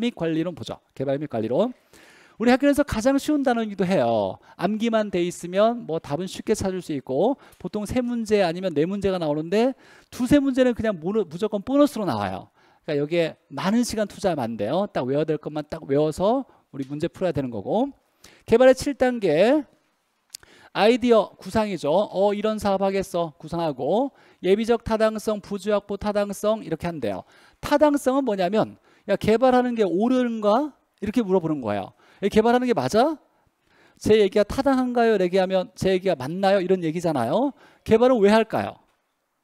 및 관리론 보죠. 개발 및 관리론. 우리 학교에서 가장 쉬운 단어이기도 해요. 암기만 돼 있으면 뭐 답은 쉽게 찾을 수 있고 보통 세 문제 아니면 네 문제가 나오는데 두세 문제는 그냥 무조건 보너스로 나와요. 그러니까 여기에 많은 시간 투자하면 안 돼요. 딱 외워야 될 것만 딱 외워서 우리 문제 풀어야 되는 거고 개발의 7단계 아이디어 구상이죠. 어 이런 사업 하겠어 구상하고 예비적 타당성, 부주학부 타당성 이렇게 한대요. 타당성은 뭐냐면 야 개발하는 게 옳은가? 이렇게 물어보는 거예요. 개발하는 게 맞아? 제 얘기가 타당한가요? 얘기하면 제 얘기가 맞나요? 이런 얘기잖아요. 개발은 왜 할까요?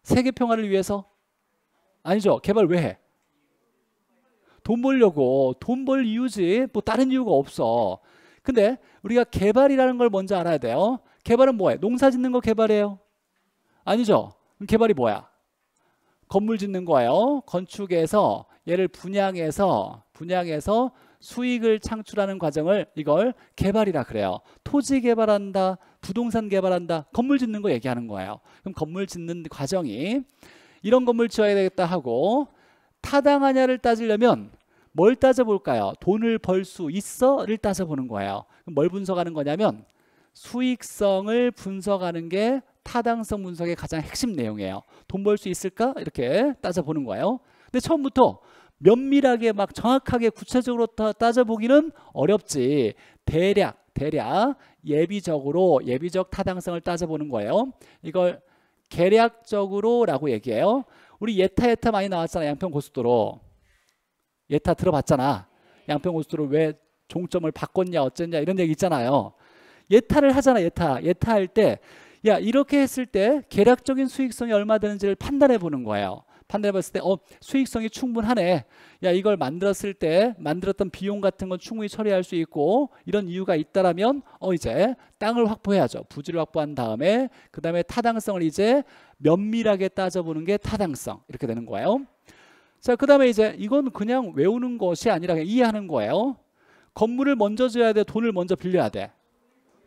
세계 평화를 위해서? 아니죠. 개발 왜 해? 돈 벌려고. 돈 벌 이유지. 뭐 다른 이유가 없어. 근데 우리가 개발이라는 걸 먼저 알아야 돼요. 개발은 뭐예요? 농사 짓는 거개발해요 아니죠. 개발이 뭐야? 건물 짓는 거예요. 건축에서 얘를 분양해서 분양해서 수익을 창출하는 과정을 이걸 개발이라 그래요. 토지 개발한다, 부동산 개발한다, 건물 짓는 거 얘기하는 거예요. 그럼 건물 짓는 과정이 이런 건물 지어야 되겠다 하고 타당하냐를 따지려면 뭘 따져볼까요? 돈을 벌 수 있어를 따져보는 거예요. 그럼 뭘 분석하는 거냐면 수익성을 분석하는 게 타당성 분석의 가장 핵심 내용이에요. 돈 벌 수 있을까? 이렇게 따져보는 거예요. 근데 처음부터 면밀하게 막 정확하게 구체적으로 따져보기는 어렵지 대략 대략 예비적으로 예비적 타당성을 따져보는 거예요 이걸 계략적으로 라고 얘기해요 우리 예타 예타 많이 나왔잖아 양평고속도로 예타 들어봤잖아 양평고속도로 왜 종점을 바꿨냐 어쨌냐 이런 얘기 있잖아요 예타를 하잖아 예타 예타 할 때 야 이렇게 했을 때 계략적인 수익성이 얼마 되는지를 판단해 보는 거예요 판단해 봤을 때 어, 수익성이 충분하네. 야, 이걸 만들었을 때 만들었던 비용 같은 건 충분히 처리할 수 있고 이런 이유가 있다라면 어 이제 땅을 확보해야죠. 부지를 확보한 다음에 그다음에 타당성을 이제 면밀하게 따져보는 게 타당성 이렇게 되는 거예요. 자, 그다음에 이제 이건 그냥 외우는 것이 아니라 이해하는 거예요. 건물을 먼저 지어야 돼, 돈을 먼저 빌려야 돼.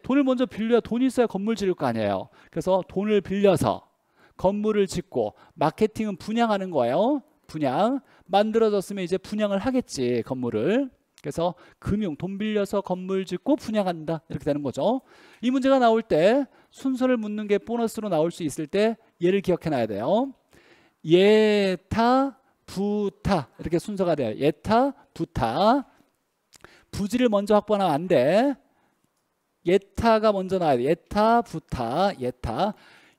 돈을 먼저 빌려야 돈이 있어야 건물 지을 거 아니에요. 그래서 돈을 빌려서 건물을 짓고 마케팅은 분양하는 거예요. 분양 만들어졌으면 이제 분양을 하겠지 건물을 그래서 금융 돈 빌려서 건물 짓고 분양한다 이렇게 되는 거죠 이 문제가 나올 때 순서를 묻는 게 보너스로 나올 수 있을 때 얘를 기억해 놔야 돼요 예타 부타 이렇게 순서가 돼요 예타 부타 부지를 먼저 확보하면 안돼 예타가 먼저 나와야 돼 예타 부타 예타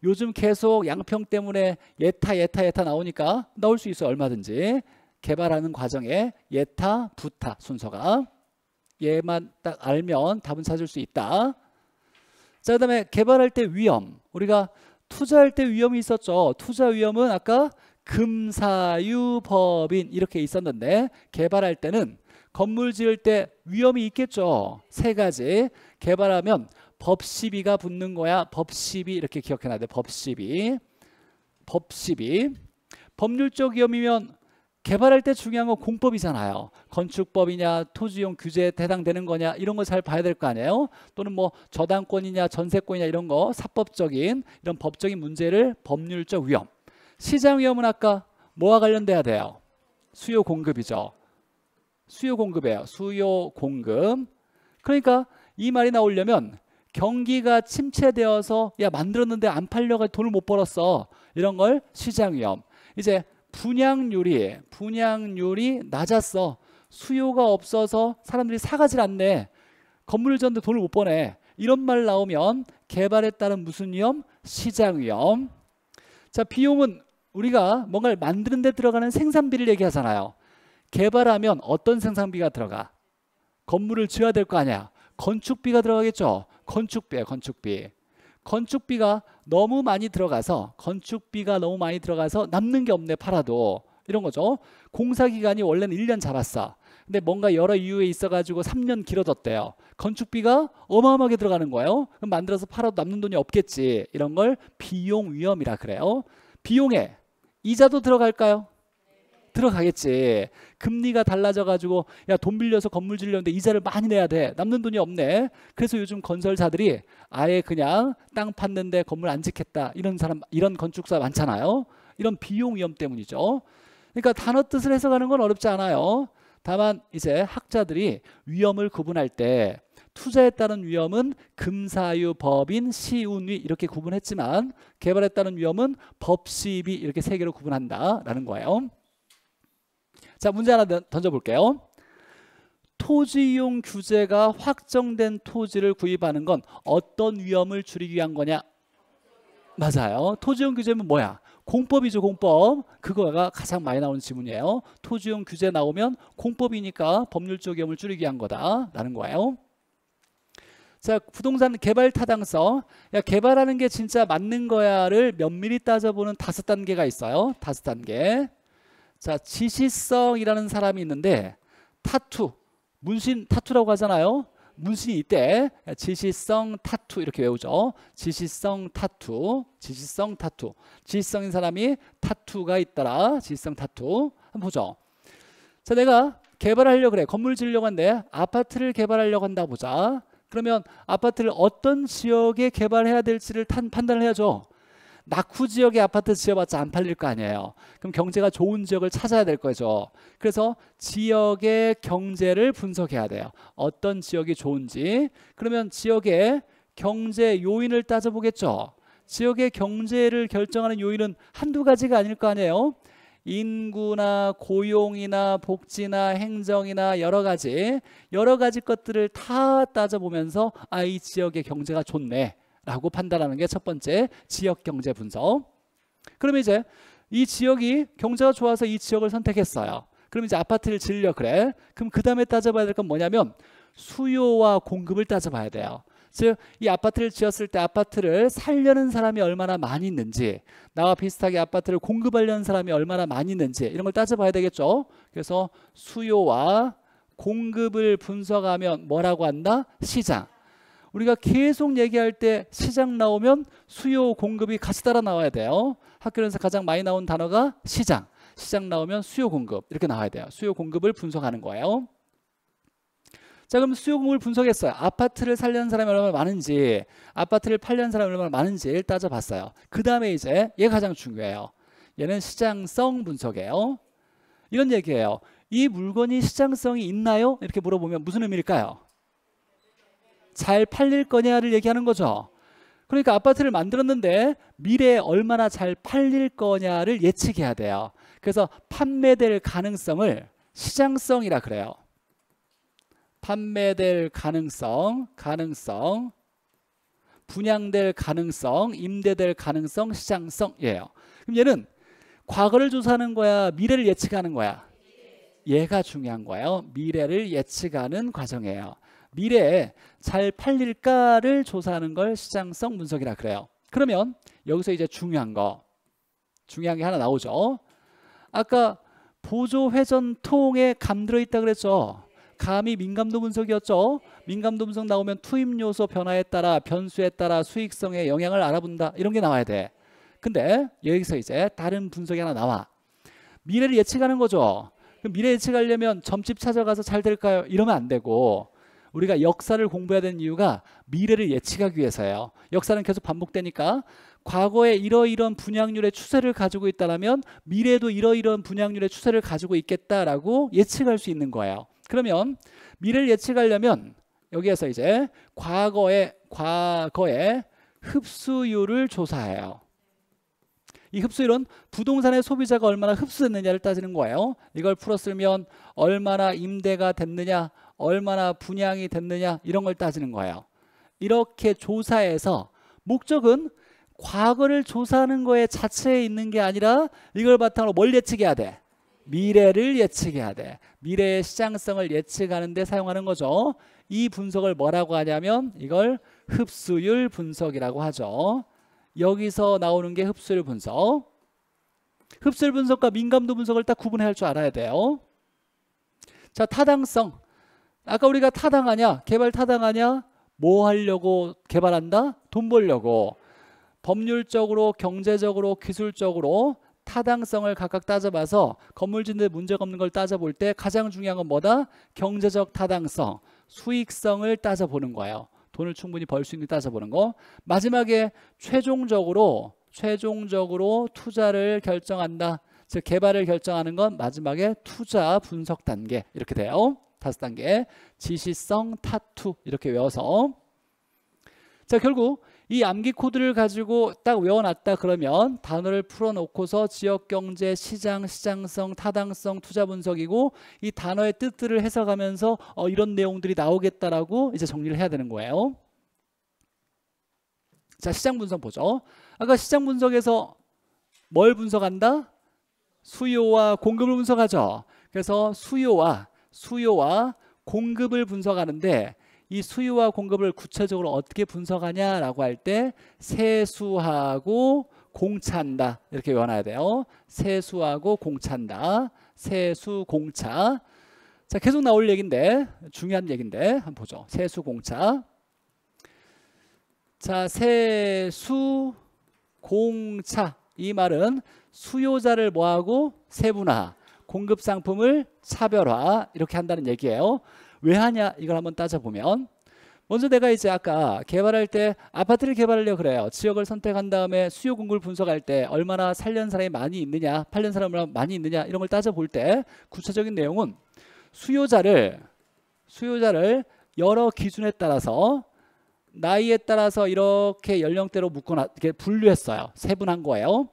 요즘 계속 양평 때문에 예타 예타 예타 나오니까 넣을 수 있어 요 얼마든지 개발하는 과정에 예타 부타 순서가 얘만 딱 알면 답은 찾을 수 있다. 자 그다음에 개발할 때 위험 우리가 투자할 때 위험이 있었죠. 투자 위험은 아까 금사유법인 이렇게 있었는데 개발할 때는 건물 지을 때 위험이 있겠죠. 세 가지 개발하면 법시비가 붙는 거야. 법시비 이렇게 기억해놔야 돼. 법시비. 법시비. 법률적 위험이면 개발할 때 중요한 건 공법이잖아요. 건축법이냐, 토지용 규제에 해당되는 거냐 이런 걸 잘 봐야 될 거 아니에요. 또는 뭐 저당권이냐, 전세권이냐 이런 거 사법적인 이런 법적인 문제를 법률적 위험. 시장 위험은 아까 뭐와 관련돼야 돼요? 수요 공급이죠. 수요 공급이에요. 수요 공급. 그러니까 이 말이 나오려면 경기가 침체되어서 야 만들었는데 안 팔려가 지고 돈을 못 벌었어 이런 걸 시장 위험 이제 분양률이 분양률이 낮았어 수요가 없어서 사람들이 사가질 않네 건물을 졌는데 돈을 못 버네 이런 말 나오면 개발에 따른 무슨 위험? 시장 위험 자 비용은 우리가 뭔가를 만드는 데 들어가는 생산비를 얘기하잖아요 개발하면 어떤 생산비가 들어가? 건물을 지어야 될 거 아니야 건축비가 들어가겠죠 건축비야 건축비. 건축비가 너무 많이 들어가서 건축비가 너무 많이 들어가서 남는 게 없네 팔아도 이런 거죠. 공사 기간이 원래는 1년 잡았어. 근데 뭔가 여러 이유에 있어 가지고 3년 길어졌대요. 건축비가 어마어마하게 들어가는 거예요. 그럼 만들어서 팔아도 남는 돈이 없겠지. 이런 걸 비용 위험이라 그래요. 비용에 이자도 들어갈까요? 들어가겠지. 금리가 달라져 가지고 야 돈 빌려서 건물 지려는데 이자를 많이 내야 돼. 남는 돈이 없네. 그래서 요즘 건설사들이 아예 그냥 땅 팠는데 건물 안 짓겠다. 이런 사람 이런 건축사 많잖아요. 이런 비용 위험 때문이죠. 그러니까 단어 뜻을 해석하는 건 어렵지 않아요. 다만 이제 학자들이 위험을 구분할 때 투자에 따른 위험은 금사유, 법인, 시운위 이렇게 구분했지만 개발에 따른 위험은 법시비 이렇게 세 개로 구분한다라는 거예요. 자 문제 하나 던져볼게요. 토지용 규제가 확정된 토지를 구입하는 건 어떤 위험을 줄이기 위한 거냐? 맞아요. 토지용 규제는 뭐야? 공법이죠 공법 그거가 가장 많이 나오는 지문이에요 토지용 규제 나오면 공법이니까 법률적 위험을 줄이기 위한 거다라는 거예요 자 부동산 개발 타당성 야 개발하는 게 진짜 맞는 거야를 면밀히 따져보는 다섯 단계가 있어요 다섯 단계 자, 지시성이라는 사람이 있는데 타투, 문신 타투라고 하잖아요. 문신이 있때 지시성 타투 이렇게 외우죠. 지시성 타투, 지시성 타투. 지시성인 사람이 타투가 있더라. 지시성 타투. 한번 보죠. 자, 내가 개발하려고 그래. 건물 지으려고 한데 아파트를 개발하려고 한다 보자. 그러면 아파트를 어떤 지역에 개발해야 될지를 판단을 해야죠. 낙후 지역의 아파트 지어봤자 안 팔릴 거 아니에요. 그럼 경제가 좋은 지역을 찾아야 될 거죠. 그래서 지역의 경제를 분석해야 돼요. 어떤 지역이 좋은지. 그러면 지역의 경제 요인을 따져보겠죠. 지역의 경제를 결정하는 요인은 한두 가지가 아닐 거 아니에요. 인구나 고용이나 복지나 행정이나 여러 가지 여러 가지 것들을 다 따져보면서 아 이 지역의 경제가 좋네 라고 판단하는 게 첫 번째 지역 경제 분석. 그럼 이제 이 지역이 경제가 좋아서 이 지역을 선택했어요. 그럼 이제 아파트를 질려 그래. 그럼 그 다음에 따져봐야 될 건 뭐냐면 수요와 공급을 따져봐야 돼요. 즉 이 아파트를 지었을 때 아파트를 살려는 사람이 얼마나 많이 있는지 나와 비슷하게 아파트를 공급하려는 사람이 얼마나 많이 있는지 이런 걸 따져봐야 되겠죠. 그래서 수요와 공급을 분석하면 뭐라고 한다? 시장. 우리가 계속 얘기할 때 시장 나오면 수요 공급이 같이 따라 나와야 돼요. 학교에서 가장 많이 나온 단어가 시장. 시장 나오면 수요 공급 이렇게 나와야 돼요. 수요 공급을 분석하는 거예요. 자 그럼 수요 공급을 분석했어요. 아파트를 살려는 사람이 얼마나 많은지 아파트를 팔려는 사람이 얼마나 많은지 따져봤어요. 그 다음에 이제 얘가 가장 중요해요. 얘는 시장성 분석이에요. 이런 얘기예요. 이 물건이 시장성이 있나요? 이렇게 물어보면 무슨 의미일까요? 잘 팔릴 거냐를 얘기하는 거죠. 그러니까 아파트를 만들었는데 미래에 얼마나 잘 팔릴 거냐를 예측해야 돼요. 그래서 판매될 가능성을 시장성이라 그래요. 판매될 가능성, 가능성, 분양될 가능성, 임대될 가능성, 시장성이에요. 그럼 얘는 과거를 조사하는 거야, 미래를 예측하는 거야? 얘가 중요한 거예요. 미래를 예측하는 과정이에요. 미래에 잘 팔릴까를 조사하는 걸 시장성 분석이라 그래요. 그러면 여기서 이제 중요한 거 중요한 게 하나 나오죠. 아까 보조 회전통에 감들어 있다 그랬죠. 감이 민감도 분석이었죠. 민감도 분석 나오면 투입 요소 변화에 따라 변수에 따라 수익성에 영향을 알아본다. 이런 게 나와야 돼. 근데 여기서 이제 다른 분석이 하나 나와. 미래를 예측하는 거죠. 미래 예측하려면 점집 찾아가서 잘 될까요? 이러면 안 되고 우리가 역사를 공부해야 되는 이유가 미래를 예측하기 위해서예요. 역사는 계속 반복되니까 과거에 이러이러한 분양률의 추세를 가지고 있다라면 미래도 이러이러한 분양률의 추세를 가지고 있겠다라고 예측할 수 있는 거예요. 그러면 미래를 예측하려면 여기에서 이제 과거의 과거의 흡수율을 조사해요. 이 흡수율은 부동산의 소비자가 얼마나 흡수됐느냐를 따지는 거예요. 이걸 풀었으면 얼마나 임대가 됐느냐, 얼마나 분양이 됐느냐 이런 걸 따지는 거예요. 이렇게 조사해서 목적은 과거를 조사하는 거에 자체에 있는 게 아니라 이걸 바탕으로 뭘 예측해야 돼? 미래를 예측해야 돼. 미래의 시장성을 예측하는 데 사용하는 거죠. 이 분석을 뭐라고 하냐면 이걸 흡수율 분석이라고 하죠. 여기서 나오는 게 흡수율 분석. 흡수율 분석과 민감도 분석을 딱 구분할 줄 알아야 돼요. 자, 타당성. 아까 우리가 타당하냐? 개발 타당하냐? 뭐 하려고 개발한다? 돈 벌려고. 법률적으로, 경제적으로, 기술적으로 타당성을 각각 따져봐서 건물 진는데 문제가 없는 걸 따져볼 때 가장 중요한 건 뭐다? 경제적 타당성, 수익성을 따져보는 거예요. 돈을 충분히 벌 수 있는 따져보는 거. 마지막에 최종적으로 최종적으로 투자를 결정한다. 즉 개발을 결정하는 건 마지막에 투자 분석 단계 이렇게 돼요. 다섯 단계 지시성 타투 이렇게 외워서 자 결국 이 암기 코드를 가지고 딱 외워놨다 그러면 단어를 풀어놓고서 지역경제, 시장, 시장성, 타당성, 투자 분석이고 이 단어의 뜻들을 해석하면서 어, 이런 내용들이 나오겠다라고 이제 정리를 해야 되는 거예요. 자 시장 분석 보죠. 아까 시장 분석에서 뭘 분석한다? 수요와 공급을 분석하죠. 그래서 수요와 수요와 공급을 분석하는데 이 수요와 공급을 구체적으로 어떻게 분석하냐라고 할 때 세수하고 공차한다 이렇게 외워놔야 돼요 세수하고 공차한다 세수 공차 자 계속 나올 얘긴데 중요한 얘긴데 한번 보죠 세수 공차 자 세수 공차 이 말은 수요자를 뭐하고 세분화 공급 상품을 차별화 이렇게 한다는 얘기예요. 왜 하냐 이걸 한번 따져보면 먼저 내가 이제 아까 개발할 때 아파트를 개발하려 고 그래요. 지역을 선택한 다음에 수요 공급을 분석할 때 얼마나 살려는 사람이 많이 있느냐, 팔려는 사람이 많이 있느냐 이런 걸 따져볼 때 구체적인 내용은 수요자를 수요자를 여러 기준에 따라서 나이에 따라서 이렇게 연령대로 묶어 이렇게 분류했어요. 세분한 거예요.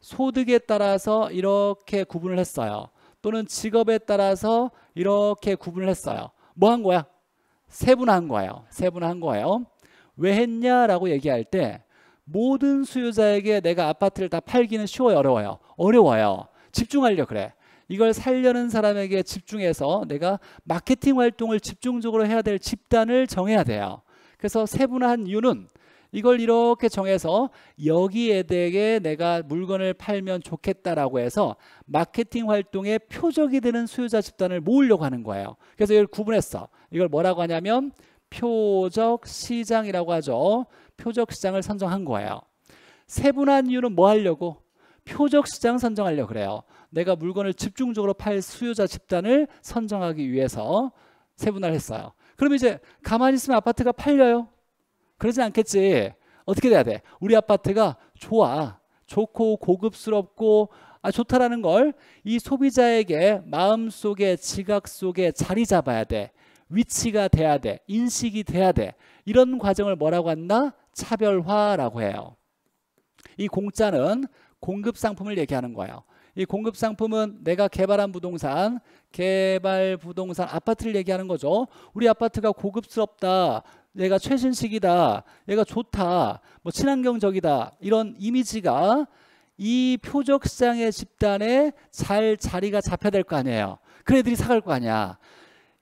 소득에 따라서 이렇게 구분을 했어요. 또는 직업에 따라서 이렇게 구분을 했어요. 뭐 한 거야? 세분한 거예요. 세분한 거예요. 왜 했냐라고 얘기할 때 모든 수요자에게 내가 아파트를 다 팔기는 쉬워요, 어려워요? 어려워요. 집중하려 그래. 이걸 살려는 사람에게 집중해서 내가 마케팅 활동을 집중적으로 해야 될 집단을 정해야 돼요. 그래서 세분한 이유는 이걸 이렇게 정해서 여기에 대해 내가 물건을 팔면 좋겠다라고 해서 마케팅 활동의 표적이 되는 수요자 집단을 모으려고 하는 거예요. 그래서 이걸 구분했어. 이걸 뭐라고 하냐면 표적 시장이라고 하죠. 표적 시장을 선정한 거예요. 세분한 이유는 뭐 하려고? 표적 시장 선정하려고 그래요. 내가 물건을 집중적으로 팔 수요자 집단을 선정하기 위해서 세분화를 했어요. 그럼 이제 가만히 있으면 아파트가 팔려요. 그러지 않겠지. 어떻게 돼야 돼? 우리 아파트가 좋아. 좋고 고급스럽고 아 좋다라는 걸 이 소비자에게 마음속에 지각 속에 자리 잡아야 돼. 위치가 돼야 돼. 인식이 돼야 돼. 이런 과정을 뭐라고 한다? 차별화라고 해요. 이 공짜는 공급 상품을 얘기하는 거예요. 이 공급 상품은 내가 개발한 부동산, 개발 부동산 아파트를 얘기하는 거죠. 우리 아파트가 고급스럽다. 얘가 최신식이다, 얘가 좋다, 뭐 친환경적이다 이런 이미지가 이 표적상의 집단에 잘 자리가 잡혀야 될 거 아니에요. 그 애들이 사갈 거 아니야.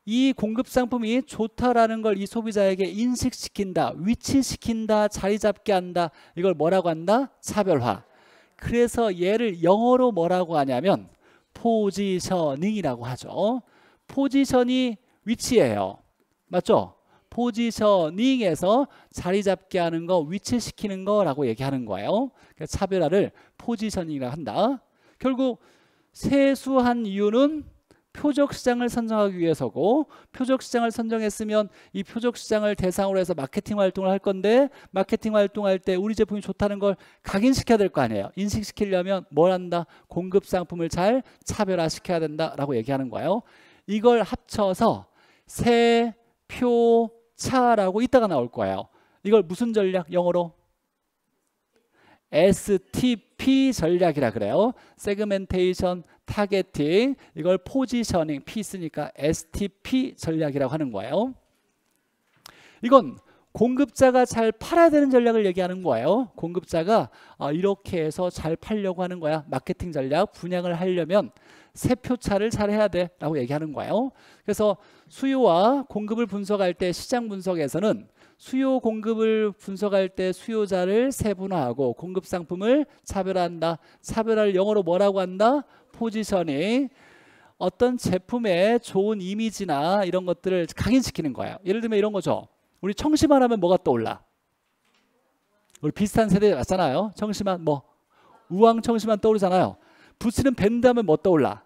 이 공급 상품이 좋다라는 걸 이 소비자에게 인식시킨다, 위치시킨다, 자리 잡게 한다. 이걸 뭐라고 한다? 차별화. 그래서 얘를 영어로 뭐라고 하냐면 포지셔닝이라고 하죠. 포지션이 위치예요. 맞죠? 포지셔닝에서 자리 잡게 하는 거, 위치시키는 거라고 얘기하는 거예요. 그래서 차별화를 포지셔닝이라 한다. 결국 세수한 이유는 표적 시장을 선정하기 위해서고 표적 시장을 선정했으면 이 표적 시장을 대상으로 해서 마케팅 활동을 할 건데 마케팅 활동할 때 우리 제품이 좋다는 걸 각인시켜야 될 거 아니에요. 인식시키려면 뭘 한다? 공급 상품을 잘 차별화 시켜야 된다라고 얘기하는 거예요. 이걸 합쳐서 세, 표, 차라고 이따가 나올 거예요. 이걸 무슨 전략 영어로? STP 전략이라 그래요. 세그멘테이션, 타겟팅, 이걸 포지셔닝, P 쓰니까 STP 전략이라고 하는 거예요. 이건 공급자가 잘 팔아야 되는 전략을 얘기하는 거예요. 공급자가 아, 이렇게 해서 잘 팔려고 하는 거야. 마케팅 전략, 분양을 하려면 새 표차를 잘 해야 돼 라고 얘기하는 거예요. 그래서 수요와 공급을 분석할 때 시장 분석에서는 수요 공급을 분석할 때 수요자를 세분화하고 공급 상품을 차별한다. 차별화를 영어로 뭐라고 한다? 포지션이 어떤 제품의 좋은 이미지나 이런 것들을 각인시키는 거예요. 예를 들면 이런 거죠. 우리 청심환 하면 뭐가 떠올라? 우리 비슷한 세대 에왔잖아요 청심환 뭐 우왕 청심환 떠오르잖아요. 부치는 밴드 하면 뭐 떠올라?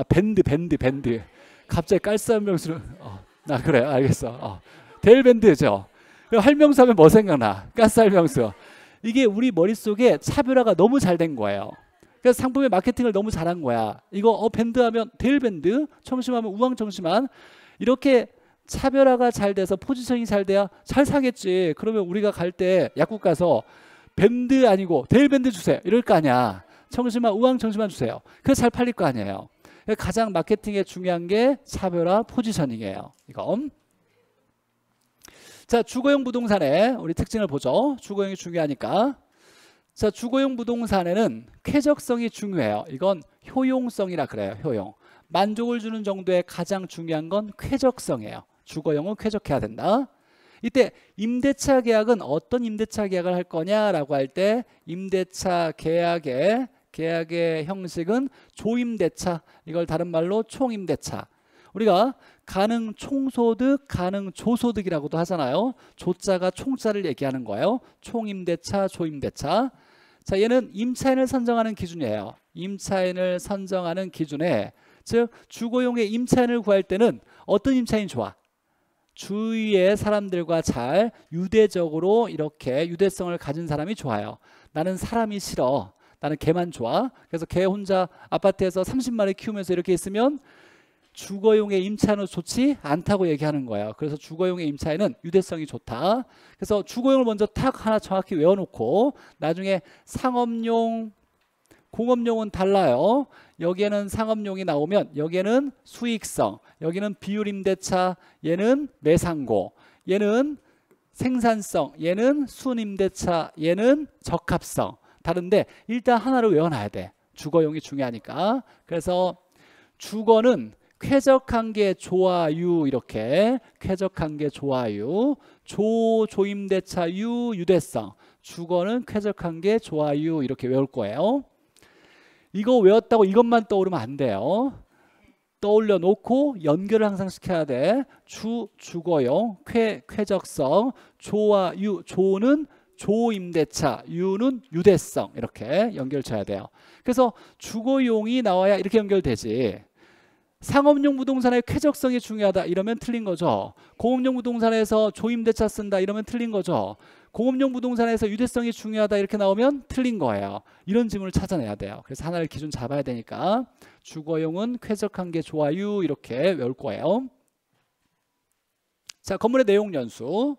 아 밴드 밴드 밴드. 갑자기 깔쌈명수를 어, 나 아, 그래 알겠어. 어. 데일 밴드죠. 할명수 그 하면 뭐 생각나? 깔스명수 이게 우리 머릿속에 차별화가 너무 잘 된 거예요. 그래서 상품의 마케팅을 너무 잘한 거야. 이거 어 밴드 하면 데일 밴드, 청심하면 우왕청심한 이렇게 차별화가 잘 돼서 포지션이 잘 돼야 잘 사겠지. 그러면 우리가 갈 때 약국 가서 밴드 아니고 데일 밴드 주세요. 이럴 거 아니야. 청심한 우왕청심한 주세요. 그래서 잘 팔릴 거 아니에요. 가장 마케팅에 중요한 게 차별화 포지셔닝이에요. 이거. 자, 주거용 부동산의 우리 특징을 보죠. 주거용이 중요하니까. 자, 주거용 부동산에는 쾌적성이 중요해요. 이건 효용성이라 그래요. 효용. 만족을 주는 정도의 가장 중요한 건 쾌적성이에요. 주거용은 쾌적해야 된다. 이때 임대차 계약은 어떤 임대차 계약을 할 거냐라고 할 때 임대차 계약에 계약의 형식은 조임대차 이걸 다른 말로 총임대차 우리가 가능 총소득, 가능 조소득이라고도 하잖아요. 조자가 총자를 얘기하는 거예요. 총임대차, 조임대차. 자, 얘는 임차인을 선정하는 기준이에요. 임차인을 선정하는 기준에 즉 주거용의 임차인을 구할 때는 어떤 임차인 좋아? 주위의 사람들과 잘 유대적으로 이렇게 유대성을 가진 사람이 좋아요. 나는 사람이 싫어. 나는 개만 좋아. 그래서 개 혼자 아파트에서 30마리 키우면서 이렇게 있으면 주거용의 임차는 좋지 않다고 얘기하는 거예요 그래서 주거용의 임차에는 유대성이 좋다. 그래서 주거용을 먼저 탁 하나 정확히 외워놓고 나중에 상업용, 공업용은 달라요. 여기에는 상업용이 나오면 여기에는 수익성, 여기는 비율 임대차, 얘는 매상고, 얘는 생산성, 얘는 순임대차, 얘는 적합성. 다른데 일단 하나를 외워놔야 돼. 주거용이 중요하니까. 그래서 주거는 쾌적한게 좋아유 이렇게 쾌적한게 좋아유 조 조임대차 유 유대성 주거는 쾌적한게 좋아유 이렇게 외울 거예요. 이거 외웠다고 이것만 떠오르면 안 돼요. 떠올려 놓고 연결을 항상 시켜야 돼. 주, 주거용, 쾌, 쾌적성, 조와 유, 조는 조임대차, 유는 유대성 이렇게 연결 쳐야 돼요. 그래서 주거용이 나와야 이렇게 연결되지. 상업용 부동산의 쾌적성이 중요하다 이러면 틀린 거죠. 공업용 부동산에서 조임대차 쓴다 이러면 틀린 거죠. 공업용 부동산에서 유대성이 중요하다 이렇게 나오면 틀린 거예요. 이런 질문을 찾아내야 돼요. 그래서 하나를 기준 잡아야 되니까 주거용은 쾌적한 게 좋아요 이렇게 외울 거예요. 자 건물의 내용 연수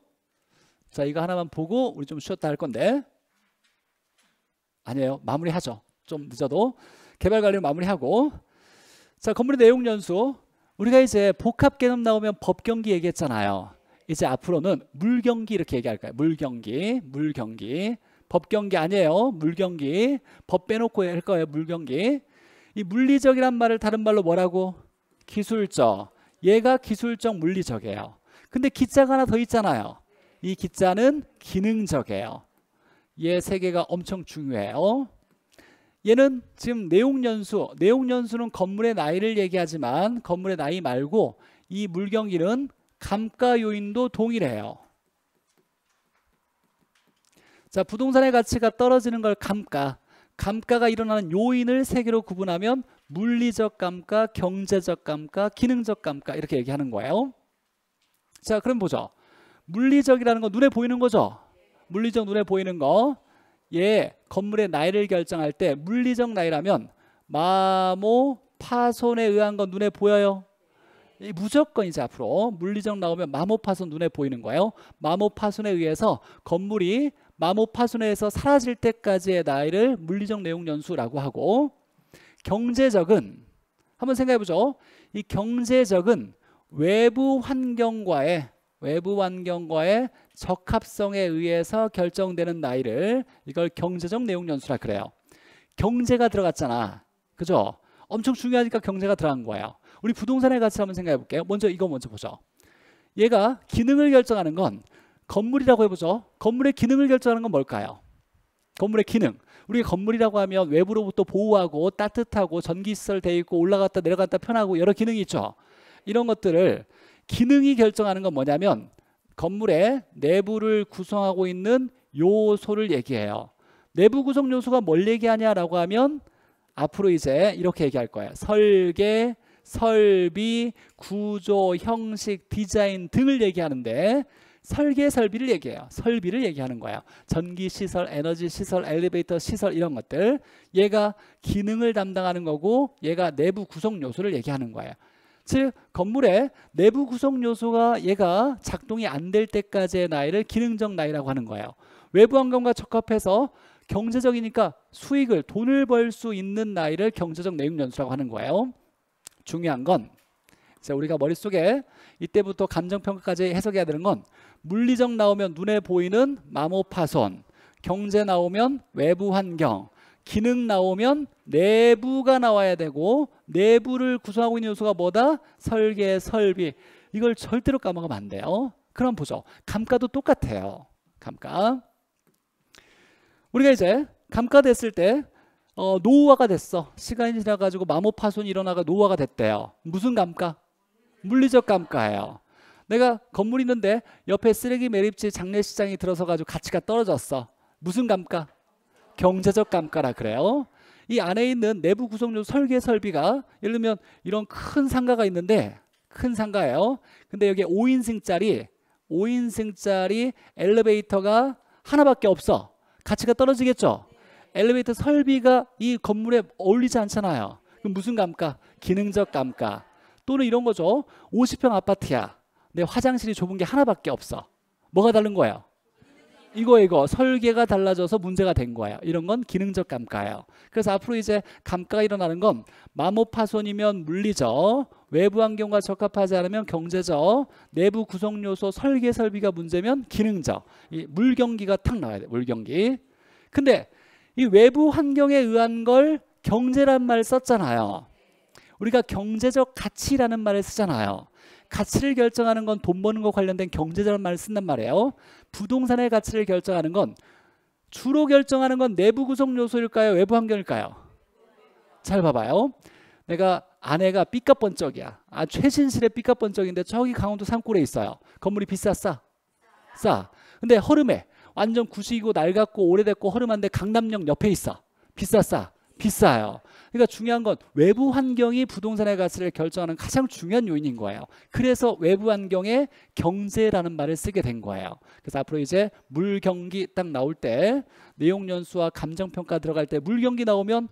자 이거 하나만 보고 우리 좀 쉬었다 할 건데 아니에요 마무리하죠 좀 늦어도 개발 관리를 마무리하고 자 건물의 내용 연수 우리가 이제 복합 개념 나오면 법 경기 얘기했잖아요 이제 앞으로는 물 경기 이렇게 얘기할까요 물 경기 물 경기 법 경기 아니에요 물 경기 법 빼놓고 할 거예요 물 경기 이 물리적이란 말을 다른 말로 뭐라고 기술적 얘가 기술적 물리적이에요 근데 기자가 하나 더 있잖아요 이 기자는 기능적이에요. 얘 세 개가 엄청 중요해요. 얘는 지금 내용 연수, 내용 연수는 건물의 나이를 얘기하지만 건물의 나이 말고 이 물경기는 감가 요인도 동일해요. 자, 부동산의 가치가 떨어지는 걸 감가. 감가가 일어나는 요인을 세 개로 구분하면 물리적 감가, 경제적 감가, 기능적 감가 이렇게 얘기하는 거예요. 자, 그럼 보죠. 물리적이라는 건 눈에 보이는 거죠. 물리적 눈에 보이는 거. 예, 건물의 나이를 결정할 때 물리적 나이라면 마모, 파손에 의한 건 눈에 보여요. 이 무조건 이제 앞으로 물리적 나오면 마모, 파손 눈에 보이는 거예요. 마모, 파손에 의해서 건물이 마모, 파손에 의해서 사라질 때까지의 나이를 물리적 내용 연수라고 하고 경제적은 한번 생각해 보죠. 이 경제적은 외부 환경과의 외부 환경과의 적합성에 의해서 결정되는 나이를 이걸 경제적 내용 연수라 그래요. 경제가 들어갔잖아. 그죠? 엄청 중요하니까 경제가 들어간 거예요. 우리 부동산의 가치 한번 생각해 볼게요. 먼저 이거 먼저 보죠. 얘가 기능을 결정하는 건 건물이라고 해보죠. 건물의 기능을 결정하는 건 뭘까요? 건물의 기능. 우리 건물이라고 하면 외부로부터 보호하고 따뜻하고 전기시설 돼 있고 올라갔다 내려갔다 편하고 여러 기능이 있죠. 이런 것들을 기능이 결정하는 건 뭐냐면 건물의 내부를 구성하고 있는 요소를 얘기해요. 내부 구성 요소가 뭘 얘기하냐라고 하면 앞으로 이제 이렇게 얘기할 거예요. 설계, 설비, 구조, 형식, 디자인 등을 얘기하는데 설계 설비를 얘기해요. 설비를 얘기하는 거예요. 전기 시설, 에너지 시설, 엘리베이터 시설 이런 것들. 얘가 기능을 담당하는 거고 얘가 내부 구성 요소를 얘기하는 거예요. 즉 건물의 내부 구성 요소가 얘가 작동이 안 될 때까지의 나이를 기능적 나이라고 하는 거예요. 외부 환경과 적합해서 경제적이니까 수익을 돈을 벌 수 있는 나이를 경제적 내용 연수라고 하는 거예요. 중요한 건 우리가 머릿속에 이때부터 감정평가까지 해석해야 되는 건 물리적 나오면 눈에 보이는 마모 파손 경제 나오면 외부 환경 기능 나오면 내부가 나와야 되고 내부를 구성하고 있는 요소가 뭐다? 설계, 설비 이걸 절대로 까먹으면 안 돼요 그럼 보죠 감가도 똑같아요 감가 우리가 이제 감가 됐을 때 어, 노후화가 됐어 시간이 지나가지고 마모 파손이 일어나가 노후화가 됐대요 무슨 감가? 물리적 감가예요 내가 건물 있는데 옆에 쓰레기 매립지 장례시장이 들어서 가지고 가치가 떨어졌어 무슨 감가? 경제적 감가라 그래요. 이 안에 있는 내부 구성요 설계 설비가 예를 들면 이런 큰 상가가 있는데 큰 상가예요. 근데 여기 5인승짜리 5인승짜리 엘리베이터가 하나밖에 없어. 가치가 떨어지겠죠. 엘리베이터 설비가 이 건물에 어울리지 않잖아요. 그럼 무슨 감가? 기능적 감가. 또는 이런 거죠. 50평 아파트야. 내 화장실이 좁은 게 하나밖에 없어. 뭐가 다른 거예요? 이거 이거 설계가 달라져서 문제가 된 거예요. 이런 건 기능적 감가예요. 그래서 앞으로 이제 감가가 일어나는 건 마모파손이면 물리적, 외부 환경과 적합하지 않으면 경제적, 내부 구성 요소 설계 설비가 문제면 기능적. 이 물경기가 탁 나와야 돼. 물경기. 근데 이 외부 환경에 의한 걸 경제란 말 썼잖아요. 우리가 경제적 가치라는 말을 쓰잖아요. 가치를 결정하는 건 돈 버는 거 관련된 경제자란 말을 쓴단 말이에요. 부동산의 가치를 결정하는 건 주로 결정하는 건 내부 구성 요소일까요? 외부 환경일까요? 잘 봐봐요. 내가 아내가 삐까뻔쩍이야. 아, 최신실의 삐까뻔쩍인데 저기 강원도 산골에 있어요. 건물이 비싸 싸? 싸. 근데 허름해. 완전 구식이고 낡았고 오래됐고 허름한데 강남역 옆에 있어. 비싸 싸. 비싸요. 그러니까 중요한 건 외부 환경이 부동산의 가치를 결정하는 가장 중요한 요인인 거예요. 그래서 외부 환경에 경제라는 말을 쓰게 된 거예요. 그래서 앞으로 이제 물경기 딱 나올 때 내용 연수와 감정평가 들어갈 때 물경기 나오면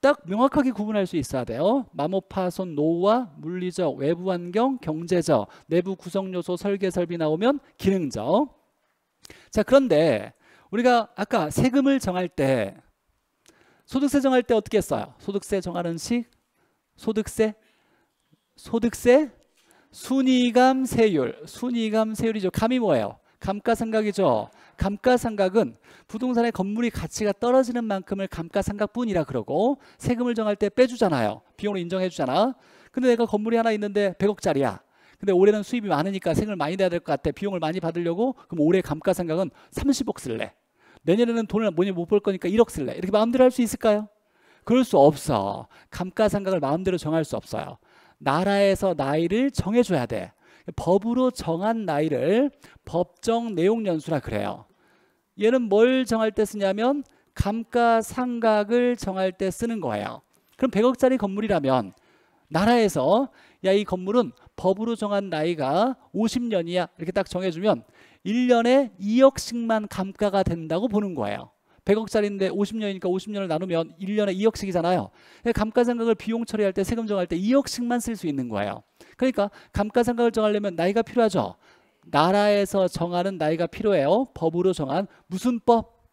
딱 명확하게 구분할 수 있어야 돼요. 마모파손 노후와 물리적, 외부 환경, 경제적, 내부 구성 요소, 설계 설비 나오면 기능적. 자, 그런데 우리가 아까 세금을 정할 때 소득세 정할 때 어떻게 써요 소득세 정하는 식, 소득세, 소득세, 순이감 세율, 순이감 세율이죠. 감이 뭐예요? 감가상각이죠. 감가상각은 부동산의 건물이 가치가 떨어지는 만큼을 감가상각뿐이라 그러고 세금을 정할 때 빼주잖아요. 비용을 인정해주잖아. 근데 내가 건물이 하나 있는데 100억짜리야. 근데 올해는 수입이 많으니까 세금을 많이 내야 될 것 같아. 비용을 많이 받으려고 그럼 올해 감가상각은 30억 쓸래. 내년에는 돈을 뭐니 못벌 거니까 1억 쓸래. 이렇게 마음대로 할 수 있을까요? 그럴 수 없어. 감가상각을 마음대로 정할 수 없어요. 나라에서 나이를 정해줘야 돼. 법으로 정한 나이를 법정 내용 연수라 그래요. 얘는 뭘 정할 때 쓰냐면 감가상각을 정할 때 쓰는 거예요. 그럼 100억짜리 건물이라면 나라에서 야 이 건물은 법으로 정한 나이가 50년이야 이렇게 딱 정해주면 1년에 2억씩만 감가가 된다고 보는 거예요 100억짜리인데 50년이니까 50년을 나누면 1년에 2억씩이잖아요 그러니까 감가상각을 비용 처리할 때 세금 정할 때 2억씩만 쓸 수 있는 거예요 그러니까 감가상각을 정하려면 나이가 필요하죠 나라에서 정하는 나이가 필요해요 법으로 정한 무슨 법?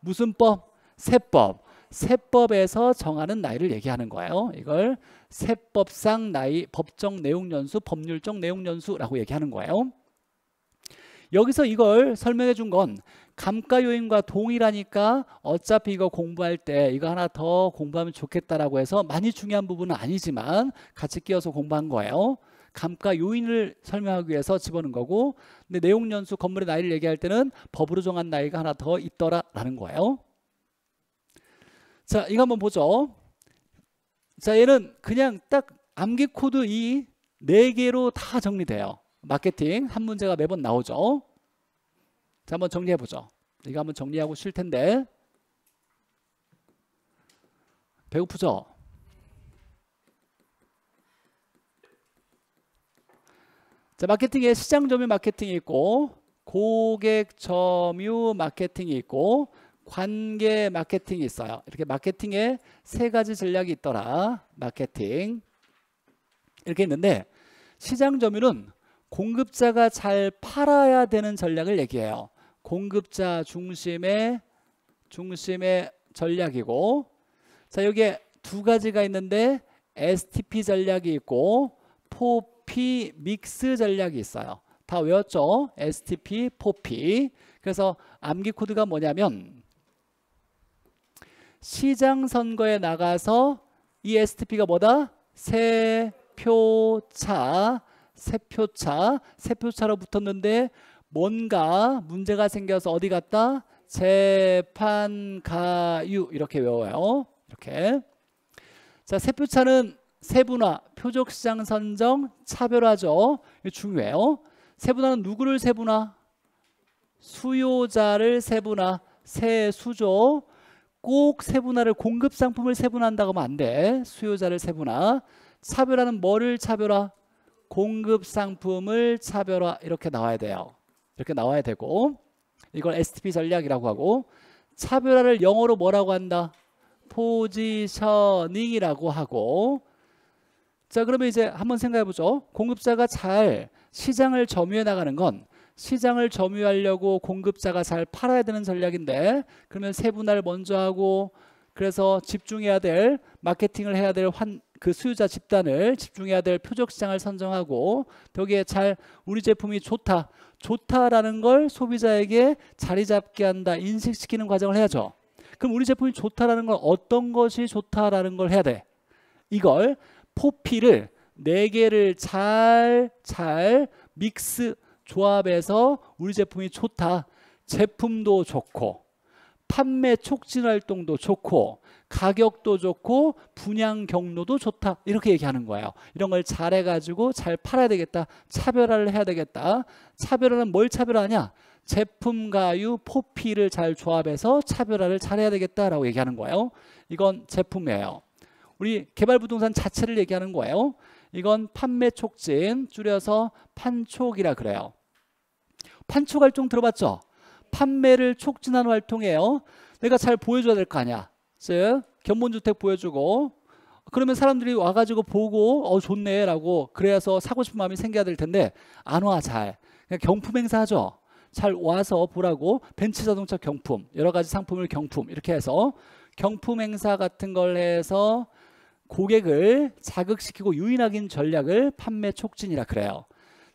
무슨 법? 세법 세법에서 정하는 나이를 얘기하는 거예요. 이걸 세법상 나이, 법정 내용연수, 법률적 내용연수라고 얘기하는 거예요. 여기서 이걸 설명해 준 건 감가 요인과 동일하니까 어차피 이거 공부할 때 이거 하나 더 공부하면 좋겠다라고 해서 많이 중요한 부분은 아니지만 같이 끼어서 공부한 거예요. 감가 요인을 설명하기 위해서 집어넣은 거고 근데 내용 연수 건물의 나이를 얘기할 때는 법으로 정한 나이가 하나 더 있더라라는 거예요. 자, 이거 한번 보죠. 자, 얘는 그냥 딱 암기 코드 이 네 개로 다 정리돼요. 마케팅 한 문제가 매번 나오죠. 자, 한번 정리해 보죠. 이거 한번 정리하고 쉴 텐데. 배고프죠? 자, 마케팅에 시장 점유 마케팅이 있고 고객 점유 마케팅이 있고 관계 마케팅이 있어요. 이렇게 마케팅에 세 가지 전략이 있더라. 마케팅 이렇게 있는데 시장 점유율은 공급자가 잘 팔아야 되는 전략을 얘기해요. 공급자 중심의 중심의 전략이고 자 여기에 두 가지가 있는데 STP 전략이 있고 4P 믹스 전략이 있어요. 다 외웠죠? STP, 4P. 그래서 암기 코드가 뭐냐면 시장 선거에 나가서 이 s t p 가 뭐다? 세 표차, 세 표차, 세 표차로 붙었는데 뭔가 문제가 생겨서 어디 갔다? 재판가유 이렇게 외워요. 이렇게. 자, 세 표차는 세분화, 표적시장 선정, 차별화죠. 이게 중요해요. 세분화는 누구를 세분화? 수요자를 세분화, 세수조, 꼭 세분화를 공급 상품을 세분화한다고 하면 안 돼. 수요자를 세분화. 차별화는 뭐를 차별화? 공급 상품을 차별화 이렇게 나와야 돼요. 이렇게 나와야 되고 이걸 STP 전략이라고 하고 차별화를 영어로 뭐라고 한다? 포지셔닝이라고 하고 자 그러면 이제 한번 생각해 보죠. 공급자가 잘 시장을 점유해 나가는 건 시장을 점유하려고 공급자가 잘 팔아야 되는 전략인데 그러면 세분화를 먼저 하고 그래서 집중해야 될 마케팅을 해야 될 환 그 수요자 집단을 집중해야 될 표적 시장을 선정하고 거기에 잘 우리 제품이 좋다 좋다라는 걸 소비자에게 자리 잡게 한다 인식시키는 과정을 해야죠. 그럼 우리 제품이 좋다라는 걸 어떤 것이 좋다라는 걸 해야 돼. 이걸 포피를 네 개를 잘 잘 믹스 조합에서 우리 제품이 좋다. 제품도 좋고 판매 촉진 활동도 좋고 가격도 좋고 분양 경로도 좋다 이렇게 얘기하는 거예요 이런 걸 잘해가지고 잘 팔아야 되겠다 차별화를 해야 되겠다 차별화는 뭘 차별화냐 제품가유 포피를 잘 조합해서 차별화를 잘해야 되겠다라고 얘기하는 거예요 이건 제품이에요 우리 개발부동산 자체를 얘기하는 거예요 이건 판매 촉진 줄여서 판촉이라 그래요 판촉활동 들어봤죠? 판매를 촉진하는 활동이에요. 내가 잘 보여줘야 될 거 아니야. 견본주택 보여주고 그러면 사람들이 와가지고 보고 어 좋네라고 그래서 사고 싶은 마음이 생겨야 될 텐데 안 와 잘. 그냥 경품 행사하죠. 잘 와서 보라고 벤츠 자동차 경품 여러 가지 상품을 경품 이렇게 해서 경품 행사 같은 걸 해서 고객을 자극시키고 유인하긴 전략을 판매 촉진이라 그래요.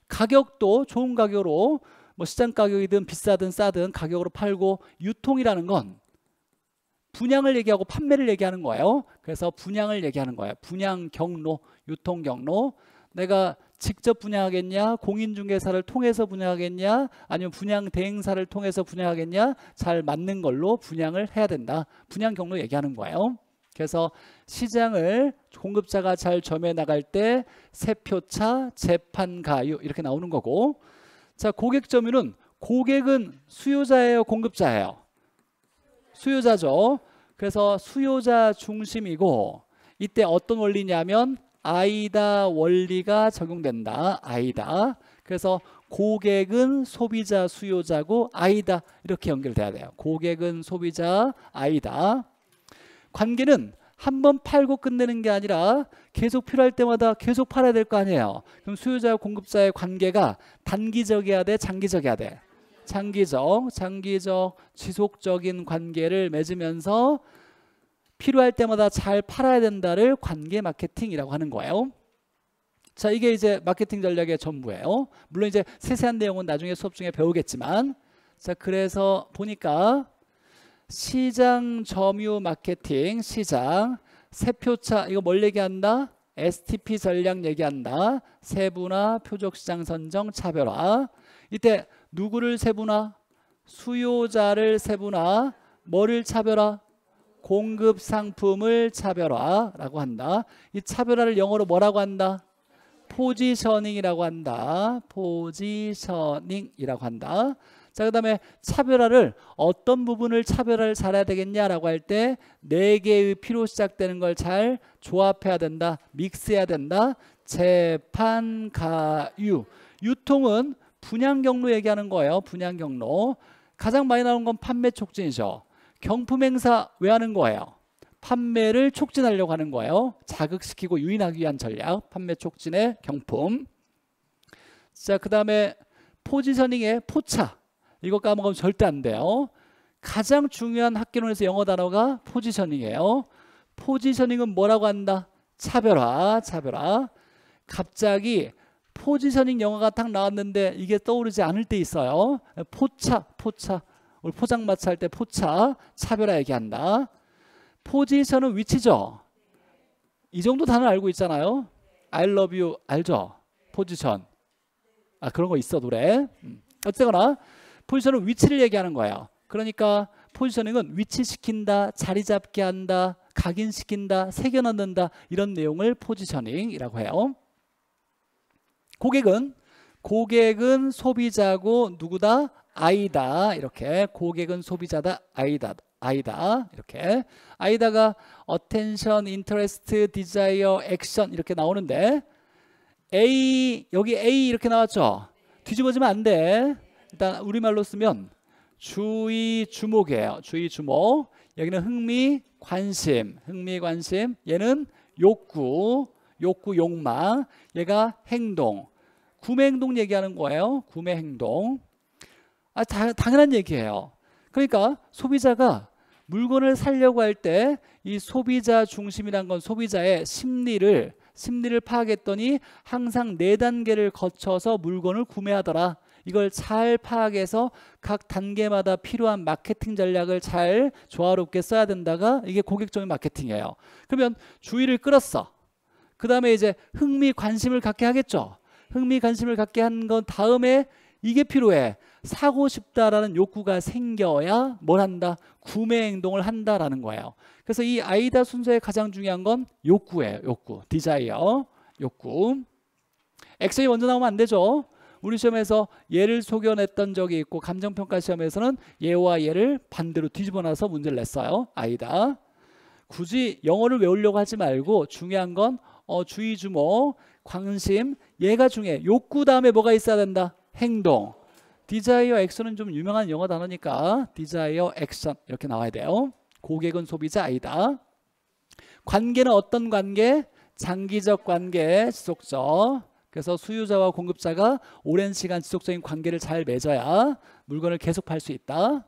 가격도 좋은 가격으로 뭐 시장 가격이든 비싸든 싸든 가격으로 팔고 유통이라는 건 분양을 얘기하고 판매를 얘기하는 거예요. 그래서 분양을 얘기하는 거예요. 분양 경로, 유통 경로. 내가 직접 분양하겠냐, 공인중개사를 통해서 분양하겠냐, 아니면 분양 대행사를 통해서 분양하겠냐, 잘 맞는 걸로 분양을 해야 된다. 분양 경로 얘기하는 거예요. 그래서 시장을 공급자가 잘 점해 나갈 때 세표차, 재판가유 이렇게 나오는 거고 자, 고객 점유는 고객은 수요자예요, 공급자예요? 수요자죠. 그래서 수요자 중심이고 이때 어떤 원리냐면 아이다 원리가 적용된다. 아이다. 그래서 고객은 소비자 수요자고 아이다 이렇게 연결돼야 돼요. 고객은 소비자 아이다. 관계는 한번 팔고 끝내는 게 아니라 계속 필요할 때마다 계속 팔아야 될 거 아니에요. 그럼 수요자와 공급자의 관계가 단기적이어야 돼, 장기적이야 돼. 장기적, 장기적, 지속적인 관계를 맺으면서 필요할 때마다 잘 팔아야 된다를 관계 마케팅이라고 하는 거예요. 자, 이게 이제 마케팅 전략의 전부예요. 물론 이제 세세한 내용은 나중에 수업 중에 배우겠지만 자, 그래서 보니까 시장 점유 마케팅, 시장, 세표차, 이거 뭘 얘기한다? STP 전략 얘기한다. 세분화, 표적시장 선정, 차별화. 이때 누구를 세분화? 수요자를 세분화, 뭐를 차별화? 공급 상품을 차별화라고 한다. 이 차별화를 영어로 뭐라고 한다? 포지셔닝이라고 한다. 포지셔닝이라고 한다. 자, 그 다음에 차별화를 어떤 부분을 차별화를 잘해야 되겠냐라고 할 때 네 개의 피로 시작되는 걸 잘 조합해야 된다. 믹스해야 된다. 재판, 가유. 유통은 분양 경로 얘기하는 거예요. 분양 경로. 가장 많이 나온 건 판매 촉진이죠. 경품 행사 왜 하는 거예요? 판매를 촉진하려고 하는 거예요. 자극시키고 유인하기 위한 전략, 판매 촉진의 경품. 자, 그 다음에 포지셔닝의 포차. 이거 까먹으면 절대 안 돼요. 가장 중요한 학기론에서 영어 단어가 포지셔닝이에요. 포지셔닝은 뭐라고 한다? 차별화, 차별화. 갑자기 포지셔닝 영화가 딱 나왔는데 이게 떠오르지 않을 때 있어요. 포차, 포차. 우리 포장마차 할 때 포차, 차별화 얘기한다. 포지션은 위치죠. 이 정도 단어 알고 있잖아요. I love you 알죠? 포지션. 아 그런 거 있어 노래. 음. 어쨌거나 포지션은 위치를 얘기하는 거예요. 그러니까 포지셔닝은 위치시킨다, 자리 잡게 한다, 각인시킨다, 새겨넣는다 이런 내용을 포지셔닝이라고 해요. 고객은 고객은 소비자고 누구다? 아이다. 이렇게 고객은 소비자다. 아이다. 아이다 이렇게 아이다가 attention, interest, desire, action 이렇게 나오는데 A 여기 A 이렇게 나왔죠. 뒤집어지면 안 돼. 일단 우리말로 쓰면 주의 주목이에요. 주의 주목. 여기는 흥미, 관심, 흥미, 관심. 얘는 욕구, 욕구, 욕망. 얘가 행동. 구매 행동 얘기하는 거예요. 구매 행동. 아, 다, 당연한 얘기예요. 그러니까 소비자가 물건을 살려고 할 때 이 소비자 중심이란 건 소비자의 심리를 심리를 파악했더니 항상 네 단계를 거쳐서 물건을 구매하더라. 이걸 잘 파악해서 각 단계마다 필요한 마케팅 전략을 잘 조화롭게 써야 된다가 이게 고객적인 마케팅이에요. 그러면 주의를 끌었어. 그 다음에 이제 흥미 관심을 갖게 하겠죠. 흥미 관심을 갖게 한 건 다음에 이게 필요해. 사고 싶다라는 욕구가 생겨야 뭘 한다? 구매 행동을 한다라는 거예요. 그래서 이 아이다 순서의 가장 중요한 건 욕구예요. 욕구. 디자이어. 욕구. 액션이 먼저 나오면 안 되죠. 우리 시험에서 얘를 소견했던 적이 있고 감정평가 시험에서는 얘와 얘를 반대로 뒤집어 놔서 문제를 냈어요. 아이다. 굳이 영어를 외우려고 하지 말고 중요한 건 어, 주의 주목, 관심, 얘가 중요해. 욕구 다음에 뭐가 있어야 된다? 행동. 디자이어 액션은 좀 유명한 영어 단어니까 디자이어 액션 이렇게 나와야 돼요. 고객은 소비자 아이다. 관계는 어떤 관계? 장기적 관계, 지속적. 그래서 수요자와 공급자가 오랜 시간 지속적인 관계를 잘 맺어야 물건을 계속 팔 수 있다.